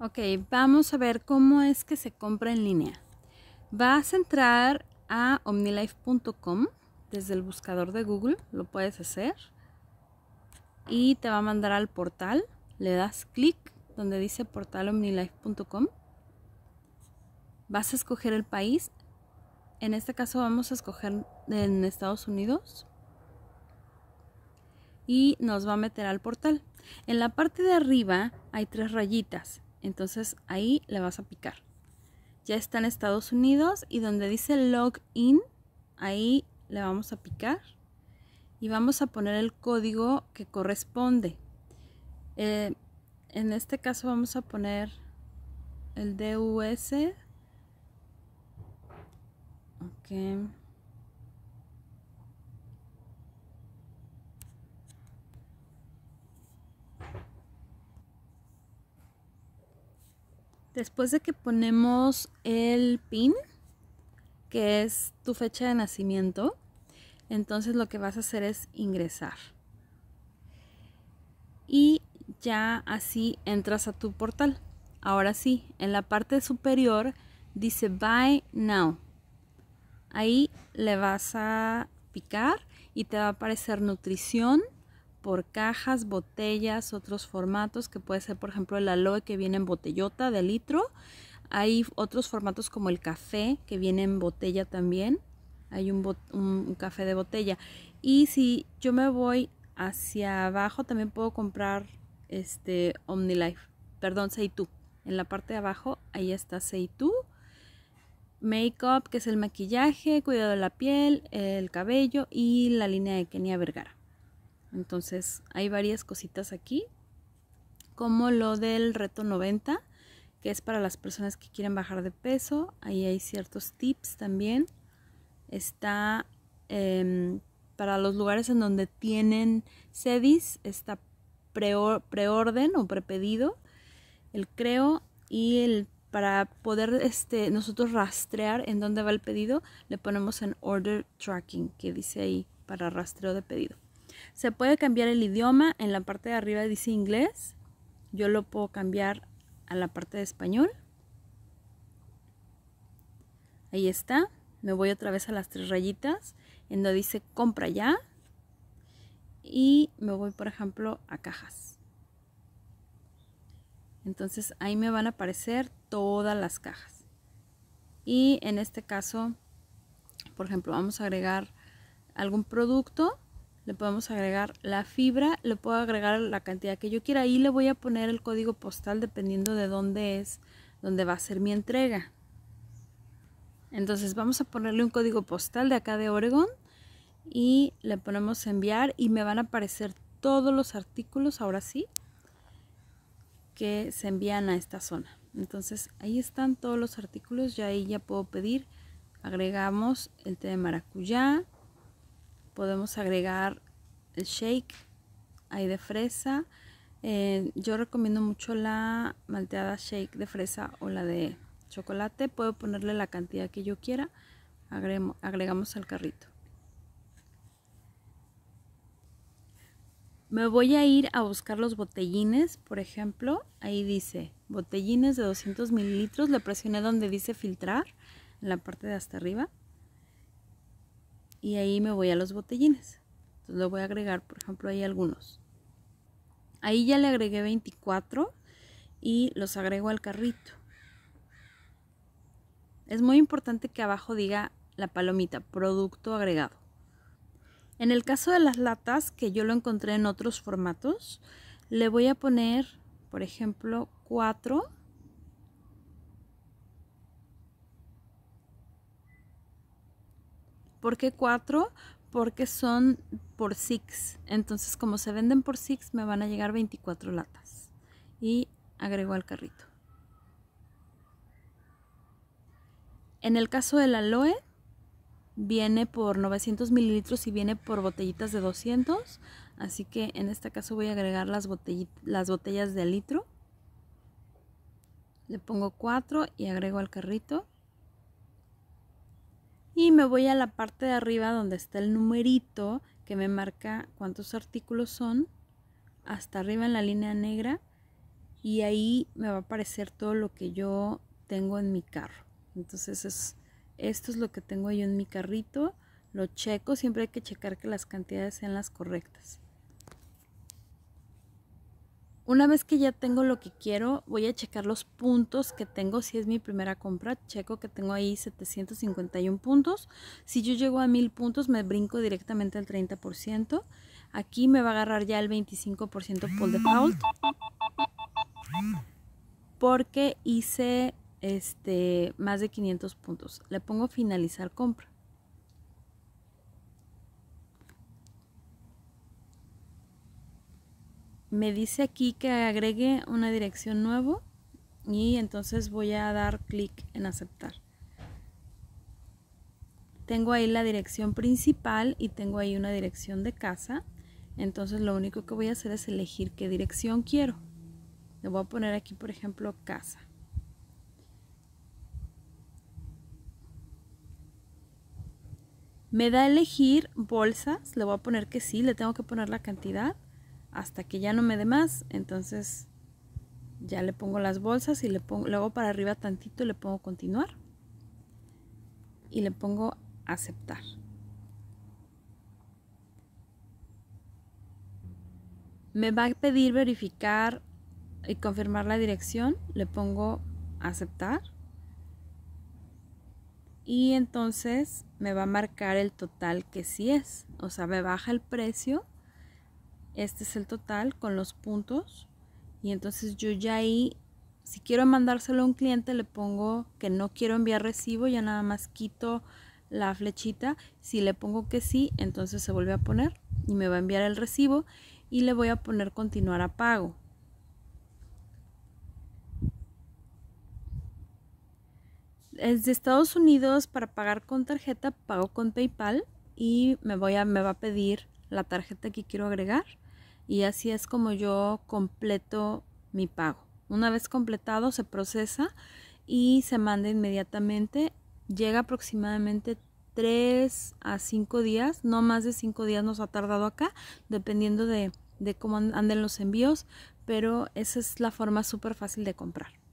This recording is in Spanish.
Ok, vamos a ver cómo es que se compra en línea. Vas a entrar a omnilife.com desde el buscador de Google, lo puedes hacer. Y te va a mandar al portal, le das clic donde dice portal omnilife.com. Vas a escoger el país. En este caso vamos a escoger en Estados Unidos. Y nos va a meter al portal. En la parte de arriba hay tres rayitas entonces ahí le vas a picar. Ya está en Estados Unidos y donde dice login, ahí le vamos a picar y vamos a poner el código que corresponde. Eh, en este caso vamos a poner el DUS. Okay. Después de que ponemos el pin, que es tu fecha de nacimiento, entonces lo que vas a hacer es ingresar. Y ya así entras a tu portal. Ahora sí, en la parte superior dice Buy Now. Ahí le vas a picar y te va a aparecer nutrición por cajas, botellas, otros formatos, que puede ser por ejemplo el aloe que viene en botellota de litro. Hay otros formatos como el café que viene en botella también. Hay un, café de botella. Y si yo me voy hacia abajo, también puedo comprar este OmniLife. Perdón, Seitu. En la parte de abajo, ahí está Seitu. Makeup, que es el maquillaje, cuidado de la piel, el cabello y la línea de Kenia Vergara. Entonces hay varias cositas aquí, como lo del reto 90, que es para las personas que quieren bajar de peso. Ahí hay ciertos tips también. Está em, para los lugares en donde tienen sedis, está preorden o prepedido, el creo y el para poder este, nosotros rastrear en dónde va el pedido, le ponemos en order tracking, que dice ahí para rastreo de pedido. Se puede cambiar el idioma, en la parte de arriba dice inglés, yo lo puedo cambiar a la parte de español. Ahí está, me voy otra vez a las tres rayitas, en donde dice compra ya, y me voy por ejemplo a cajas. Entonces ahí me van a aparecer todas las cajas. Y en este caso, por ejemplo, vamos a agregar algún producto le podemos agregar la fibra, le puedo agregar la cantidad que yo quiera y le voy a poner el código postal dependiendo de dónde es, dónde va a ser mi entrega. Entonces vamos a ponerle un código postal de acá de Oregon y le ponemos enviar y me van a aparecer todos los artículos, ahora sí, que se envían a esta zona. Entonces ahí están todos los artículos, ya ahí ya puedo pedir. Agregamos el té de maracuyá, podemos agregar el shake ahí de fresa. Eh, yo recomiendo mucho la malteada shake de fresa o la de chocolate. Puedo ponerle la cantidad que yo quiera. Agregamos, agregamos al carrito. Me voy a ir a buscar los botellines, por ejemplo. Ahí dice botellines de 200 mililitros. Le presioné donde dice filtrar, en la parte de hasta arriba y ahí me voy a los botellines. Entonces lo voy a agregar, por ejemplo, ahí algunos. Ahí ya le agregué 24 y los agrego al carrito. Es muy importante que abajo diga la palomita, producto agregado. En el caso de las latas, que yo lo encontré en otros formatos, le voy a poner, por ejemplo, 4 ¿Por qué 4? Porque son por six. Entonces, como se venden por six, me van a llegar 24 latas. Y agrego al carrito. En el caso del aloe, viene por 900 mililitros y viene por botellitas de 200. Así que en este caso voy a agregar las, las botellas de litro. Le pongo 4 y agrego al carrito y me voy a la parte de arriba donde está el numerito que me marca cuántos artículos son, hasta arriba en la línea negra y ahí me va a aparecer todo lo que yo tengo en mi carro. Entonces es, esto es lo que tengo yo en mi carrito, lo checo, siempre hay que checar que las cantidades sean las correctas. Una vez que ya tengo lo que quiero, voy a checar los puntos que tengo. Si es mi primera compra, checo que tengo ahí 751 puntos. Si yo llego a 1000 puntos, me brinco directamente al 30%. Aquí me va a agarrar ya el 25% por default. Porque hice este, más de 500 puntos. Le pongo finalizar compra. me dice aquí que agregue una dirección nueva y entonces voy a dar clic en aceptar. Tengo ahí la dirección principal y tengo ahí una dirección de casa. Entonces lo único que voy a hacer es elegir qué dirección quiero. Le voy a poner aquí, por ejemplo, casa. Me da elegir bolsas. Le voy a poner que sí, le tengo que poner la cantidad hasta que ya no me dé más, entonces ya le pongo las bolsas y le, pongo, luego para arriba tantito y le pongo continuar y le pongo aceptar. Me va a pedir verificar y confirmar la dirección, le pongo aceptar y entonces me va a marcar el total que sí es, o sea, me baja el precio este es el total con los puntos. Y entonces yo ya ahí, si quiero mandárselo a un cliente, le pongo que no quiero enviar recibo, ya nada más quito la flechita. Si le pongo que sí, entonces se vuelve a poner y me va a enviar el recibo y le voy a poner continuar a pago. Desde Estados Unidos para pagar con tarjeta pago con PayPal y me voy a me va a pedir la tarjeta que quiero agregar y así es como yo completo mi pago. Una vez completado se procesa y se manda inmediatamente. Llega aproximadamente 3 a 5 días, no más de 5 días nos ha tardado acá, dependiendo de, de cómo anden los envíos, pero esa es la forma súper fácil de comprar.